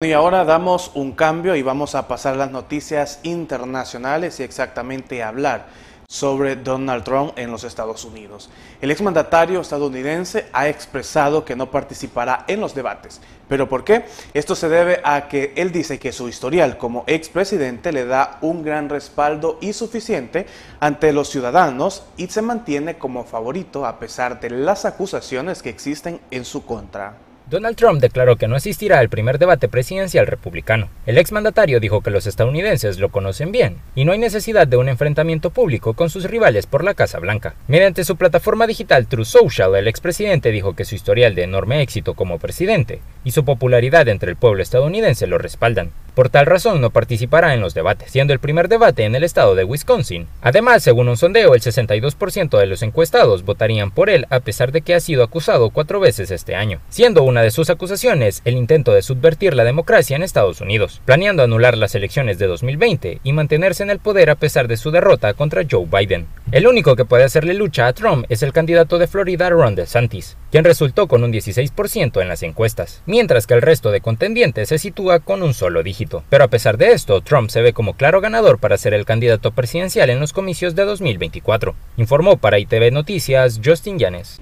Y ahora damos un cambio y vamos a pasar las noticias internacionales y exactamente hablar sobre Donald Trump en los Estados Unidos. El exmandatario estadounidense ha expresado que no participará en los debates. ¿Pero por qué? Esto se debe a que él dice que su historial como expresidente le da un gran respaldo y suficiente ante los ciudadanos y se mantiene como favorito a pesar de las acusaciones que existen en su contra. Donald Trump declaró que no asistirá al primer debate presidencial republicano. El exmandatario dijo que los estadounidenses lo conocen bien y no hay necesidad de un enfrentamiento público con sus rivales por la Casa Blanca. Mediante su plataforma digital True Social, el expresidente dijo que su historial de enorme éxito como presidente y su popularidad entre el pueblo estadounidense lo respaldan. Por tal razón no participará en los debates, siendo el primer debate en el estado de Wisconsin. Además, según un sondeo, el 62% de los encuestados votarían por él a pesar de que ha sido acusado cuatro veces este año, siendo una de sus acusaciones el intento de subvertir la democracia en Estados Unidos, planeando anular las elecciones de 2020 y mantenerse en el poder a pesar de su derrota contra Joe Biden. El único que puede hacerle lucha a Trump es el candidato de Florida Ron DeSantis, quien resultó con un 16% en las encuestas, mientras que el resto de contendientes se sitúa con un solo dígito. Pero a pesar de esto, Trump se ve como claro ganador para ser el candidato presidencial en los comicios de 2024, informó para ITV Noticias Justin Yanes.